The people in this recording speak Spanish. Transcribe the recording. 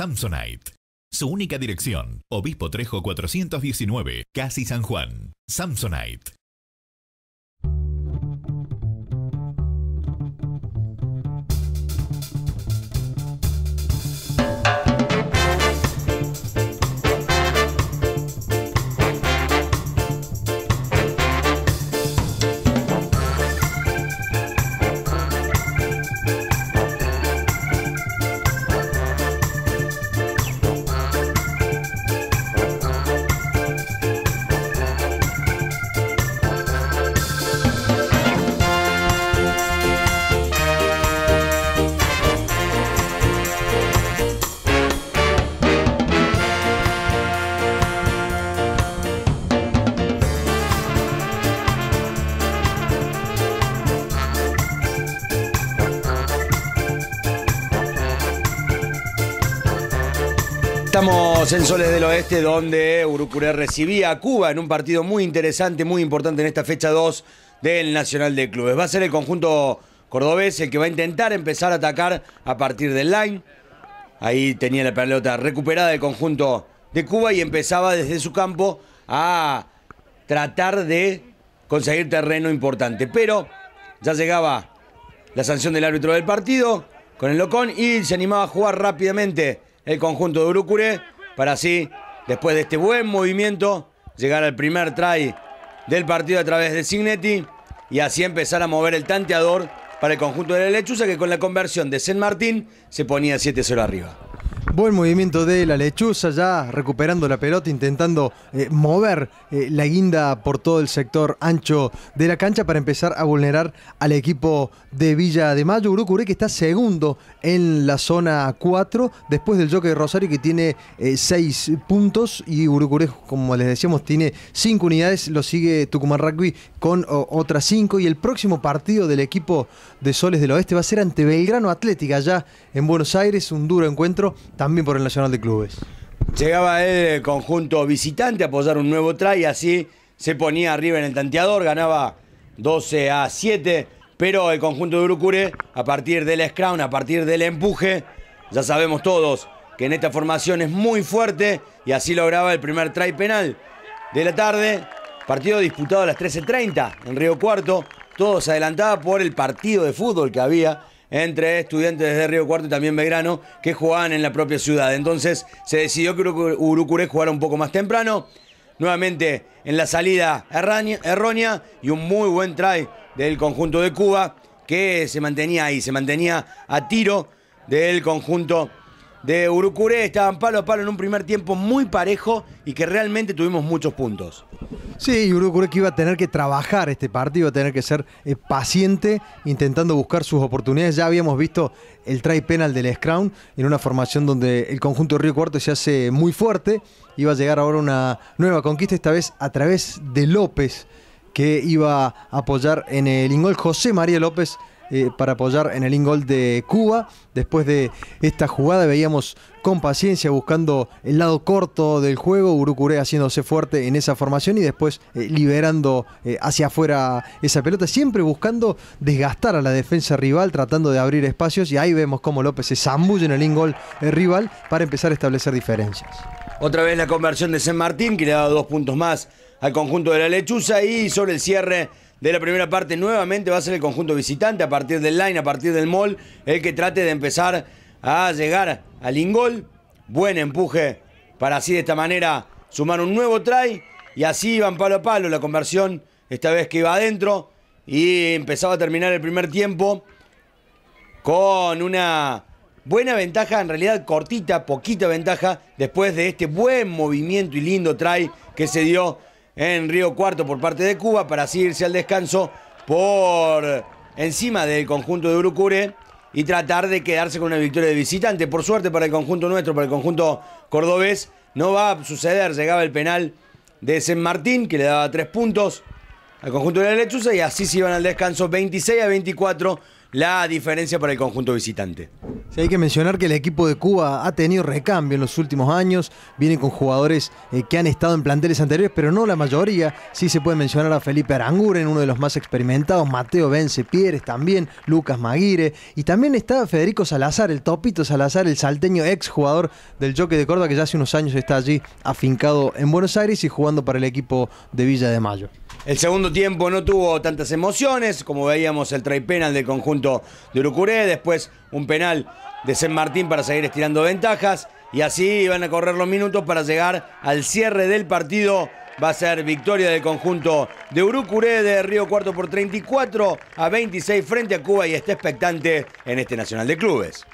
Samsonite. Su única dirección, Obispo Trejo 419, Casi San Juan, Samsonite. Estamos en Soles del Oeste, donde Urucuré recibía a Cuba en un partido muy interesante, muy importante en esta fecha 2 del Nacional de Clubes. Va a ser el conjunto cordobés el que va a intentar empezar a atacar a partir del line. Ahí tenía la pelota recuperada el conjunto de Cuba y empezaba desde su campo a tratar de conseguir terreno importante. Pero ya llegaba la sanción del árbitro del partido con el Locón y se animaba a jugar rápidamente el conjunto de Urucure para así, después de este buen movimiento, llegar al primer try del partido a través de Signetti y así empezar a mover el tanteador para el conjunto de la Lechuza que con la conversión de San Martín se ponía 7-0 arriba. Buen movimiento de la lechuza, ya recuperando la pelota, intentando eh, mover eh, la guinda por todo el sector ancho de la cancha para empezar a vulnerar al equipo de Villa de Mayo. Urucuré que está segundo en la zona 4, después del de Rosario que tiene 6 eh, puntos y Urucuré, como les decíamos, tiene 5 unidades, lo sigue Tucumán Rugby con otras 5 y el próximo partido del equipo de Soles del Oeste va a ser ante Belgrano Atlética, allá en Buenos Aires, un duro encuentro también por el Nacional de Clubes. Llegaba el conjunto visitante a apoyar un nuevo try, así se ponía arriba en el tanteador, ganaba 12 a 7, pero el conjunto de Urucure, a partir del scrum, a partir del empuje, ya sabemos todos que en esta formación es muy fuerte y así lograba el primer try penal de la tarde. Partido disputado a las 13.30 en Río Cuarto, todos adelantaba por el partido de fútbol que había entre estudiantes de Río Cuarto y también Belgrano, que jugaban en la propia ciudad. Entonces se decidió que Urucuré jugara un poco más temprano. Nuevamente en la salida errónea y un muy buen try del conjunto de Cuba, que se mantenía ahí, se mantenía a tiro del conjunto de Urucuré estaban palo a palo en un primer tiempo muy parejo y que realmente tuvimos muchos puntos. Sí, Urucuré que iba a tener que trabajar este partido, iba a tener que ser eh, paciente intentando buscar sus oportunidades. Ya habíamos visto el try penal del Scrum en una formación donde el conjunto de Río Cuarto se hace muy fuerte. Iba a llegar ahora una nueva conquista, esta vez a través de López que iba a apoyar en el ingol José María López eh, para apoyar en el ingol de Cuba. Después de esta jugada veíamos con paciencia buscando el lado corto del juego, Urucuré haciéndose fuerte en esa formación y después eh, liberando eh, hacia afuera esa pelota, siempre buscando desgastar a la defensa rival, tratando de abrir espacios y ahí vemos cómo López se zambulla en el ingol rival para empezar a establecer diferencias. Otra vez la conversión de San Martín que le ha dos puntos más al conjunto de la lechuza y sobre el cierre de la primera parte nuevamente va a ser el conjunto visitante a partir del line, a partir del mall, el que trate de empezar a llegar al ingol. Buen empuje para así de esta manera sumar un nuevo try y así iban palo a palo la conversión, esta vez que iba adentro y empezaba a terminar el primer tiempo con una buena ventaja, en realidad cortita, poquita ventaja, después de este buen movimiento y lindo try que se dio en Río Cuarto por parte de Cuba para así irse al descanso por encima del conjunto de Urucure y tratar de quedarse con una victoria de visitante. Por suerte para el conjunto nuestro, para el conjunto cordobés, no va a suceder. Llegaba el penal de San Martín, que le daba tres puntos al conjunto de la Lechuza, y así se iban al descanso 26 a 24 la diferencia para el conjunto visitante. Sí, hay que mencionar que el equipo de Cuba ha tenido recambio en los últimos años, viene con jugadores eh, que han estado en planteles anteriores, pero no la mayoría. Sí se puede mencionar a Felipe Aranguren, uno de los más experimentados, Mateo Vence Pieres también, Lucas Maguire, y también está Federico Salazar, el topito Salazar, el salteño exjugador del Jockey de Córdoba, que ya hace unos años está allí afincado en Buenos Aires y jugando para el equipo de Villa de Mayo. El segundo tiempo no tuvo tantas emociones, como veíamos el tripenal del conjunto de Urucuré, después un penal de San Martín para seguir estirando ventajas y así iban a correr los minutos para llegar al cierre del partido. Va a ser victoria del conjunto de Urucuré de Río Cuarto por 34 a 26 frente a Cuba y está expectante en este Nacional de Clubes.